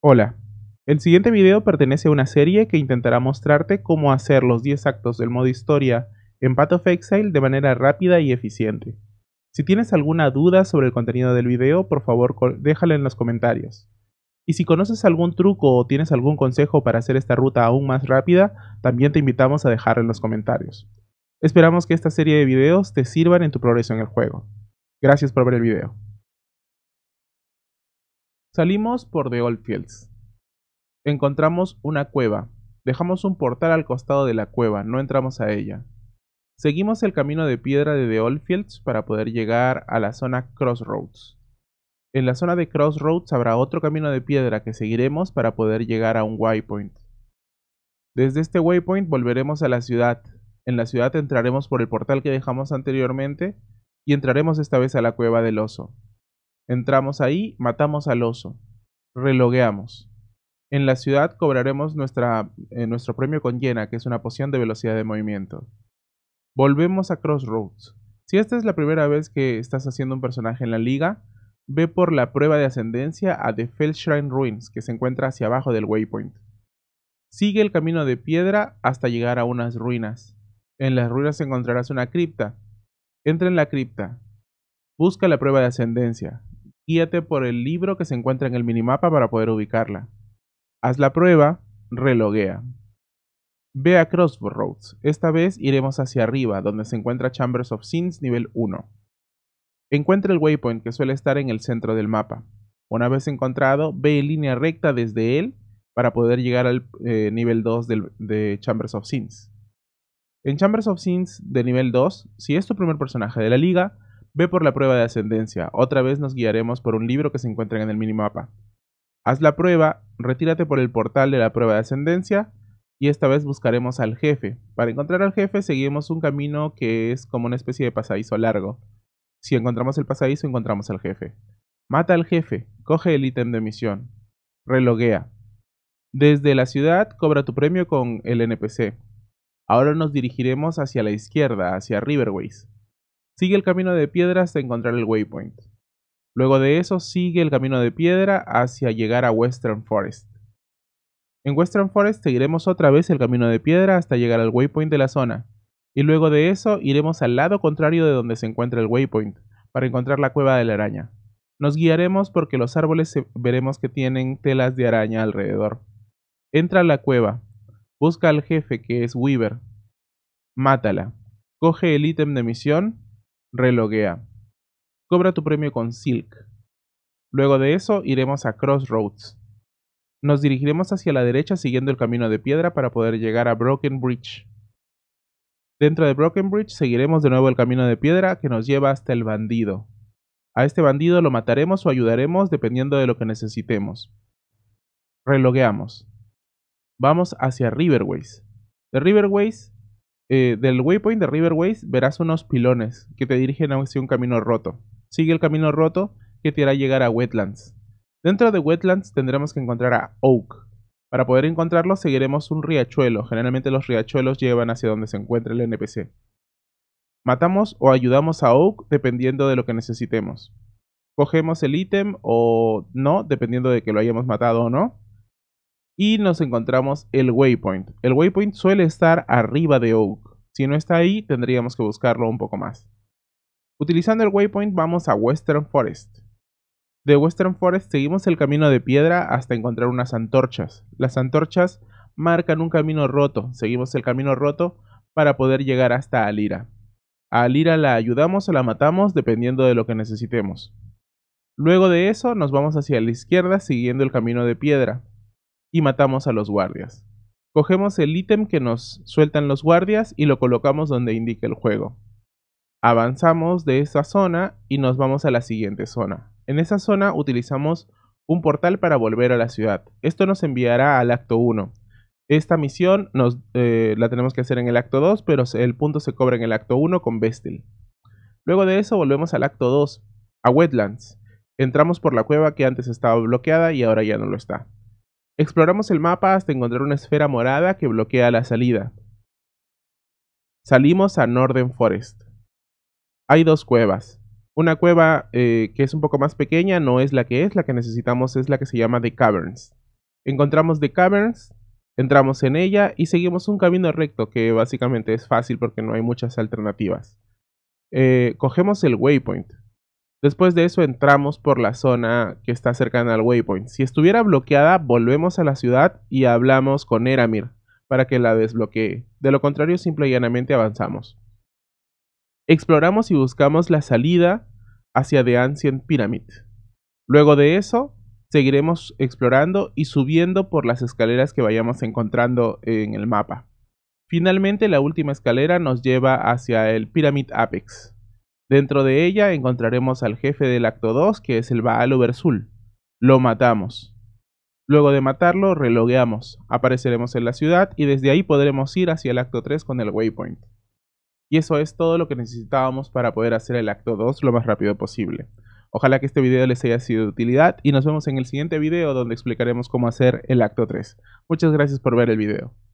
Hola, el siguiente video pertenece a una serie que intentará mostrarte cómo hacer los 10 actos del modo historia en Path of Exile de manera rápida y eficiente. Si tienes alguna duda sobre el contenido del video, por favor déjala en los comentarios. Y si conoces algún truco o tienes algún consejo para hacer esta ruta aún más rápida, también te invitamos a dejarlo en los comentarios. Esperamos que esta serie de videos te sirvan en tu progreso en el juego. Gracias por ver el video. Salimos por The Oldfields. Encontramos una cueva. Dejamos un portal al costado de la cueva, no entramos a ella. Seguimos el camino de piedra de The Oldfields para poder llegar a la zona Crossroads. En la zona de Crossroads habrá otro camino de piedra que seguiremos para poder llegar a un waypoint. Desde este waypoint volveremos a la ciudad. En la ciudad entraremos por el portal que dejamos anteriormente y entraremos esta vez a la cueva del oso. Entramos ahí, matamos al oso, relogueamos. En la ciudad cobraremos eh, nuestro premio con Yena, que es una poción de velocidad de movimiento. Volvemos a Crossroads. Si esta es la primera vez que estás haciendo un personaje en la liga, ve por la prueba de ascendencia a The Fell Ruins, que se encuentra hacia abajo del waypoint. Sigue el camino de piedra hasta llegar a unas ruinas. En las ruinas encontrarás una cripta. Entra en la cripta. Busca la prueba de ascendencia guíate por el libro que se encuentra en el minimapa para poder ubicarla. Haz la prueba, reloguea. Ve a Crossroads. Esta vez iremos hacia arriba, donde se encuentra Chambers of Sins nivel 1. Encuentra el waypoint que suele estar en el centro del mapa. Una vez encontrado, ve en línea recta desde él para poder llegar al eh, nivel 2 de Chambers of Sins. En Chambers of Sins de nivel 2, si es tu primer personaje de la liga, Ve por la prueba de ascendencia. Otra vez nos guiaremos por un libro que se encuentra en el minimapa. Haz la prueba, retírate por el portal de la prueba de ascendencia y esta vez buscaremos al jefe. Para encontrar al jefe seguimos un camino que es como una especie de pasadizo largo. Si encontramos el pasadizo, encontramos al jefe. Mata al jefe, coge el ítem de misión, reloguea. Desde la ciudad cobra tu premio con el NPC. Ahora nos dirigiremos hacia la izquierda, hacia Riverways. Sigue el camino de piedra hasta encontrar el waypoint. Luego de eso sigue el camino de piedra hacia llegar a Western Forest. En Western Forest seguiremos otra vez el camino de piedra hasta llegar al waypoint de la zona, y luego de eso iremos al lado contrario de donde se encuentra el waypoint, para encontrar la cueva de la araña. Nos guiaremos porque los árboles veremos que tienen telas de araña alrededor. Entra a la cueva, busca al jefe que es Weaver, mátala, coge el ítem de misión Reloguea. Cobra tu premio con Silk. Luego de eso iremos a Crossroads. Nos dirigiremos hacia la derecha siguiendo el camino de piedra para poder llegar a Broken Bridge. Dentro de Broken Bridge seguiremos de nuevo el camino de piedra que nos lleva hasta el bandido. A este bandido lo mataremos o ayudaremos dependiendo de lo que necesitemos. Relogueamos. Vamos hacia Riverways. De Riverways eh, del waypoint de Riverways verás unos pilones que te dirigen hacia un camino roto. Sigue el camino roto que te hará llegar a Wetlands. Dentro de Wetlands tendremos que encontrar a Oak. Para poder encontrarlo seguiremos un riachuelo. Generalmente los riachuelos llevan hacia donde se encuentra el NPC. Matamos o ayudamos a Oak dependiendo de lo que necesitemos. Cogemos el ítem o no, dependiendo de que lo hayamos matado o no y nos encontramos el waypoint. El waypoint suele estar arriba de Oak. Si no está ahí, tendríamos que buscarlo un poco más. Utilizando el waypoint vamos a Western Forest. De Western Forest seguimos el camino de piedra hasta encontrar unas antorchas. Las antorchas marcan un camino roto. Seguimos el camino roto para poder llegar hasta Alira. A Alira la ayudamos o la matamos dependiendo de lo que necesitemos. Luego de eso nos vamos hacia la izquierda siguiendo el camino de piedra y matamos a los guardias. Cogemos el ítem que nos sueltan los guardias y lo colocamos donde indica el juego. Avanzamos de esa zona y nos vamos a la siguiente zona. En esa zona utilizamos un portal para volver a la ciudad. Esto nos enviará al acto 1. Esta misión eh, la tenemos que hacer en el acto 2, pero el punto se cobra en el acto 1 con Bestil. Luego de eso volvemos al acto 2, a Wetlands. Entramos por la cueva que antes estaba bloqueada y ahora ya no lo está. Exploramos el mapa hasta encontrar una esfera morada que bloquea la salida. Salimos a Northern Forest. Hay dos cuevas. Una cueva eh, que es un poco más pequeña, no es la que es, la que necesitamos es la que se llama The Caverns. Encontramos The Caverns, entramos en ella y seguimos un camino recto que básicamente es fácil porque no hay muchas alternativas. Eh, cogemos el waypoint. Después de eso entramos por la zona que está cercana al waypoint. Si estuviera bloqueada, volvemos a la ciudad y hablamos con Eramir para que la desbloquee. De lo contrario, simple y llanamente avanzamos. Exploramos y buscamos la salida hacia The Ancient Pyramid. Luego de eso, seguiremos explorando y subiendo por las escaleras que vayamos encontrando en el mapa. Finalmente, la última escalera nos lleva hacia el Pyramid Apex. Dentro de ella encontraremos al jefe del acto 2, que es el Baal Ubersul. Lo matamos. Luego de matarlo, relogueamos. Apareceremos en la ciudad y desde ahí podremos ir hacia el acto 3 con el waypoint. Y eso es todo lo que necesitábamos para poder hacer el acto 2 lo más rápido posible. Ojalá que este video les haya sido de utilidad y nos vemos en el siguiente video donde explicaremos cómo hacer el acto 3. Muchas gracias por ver el video.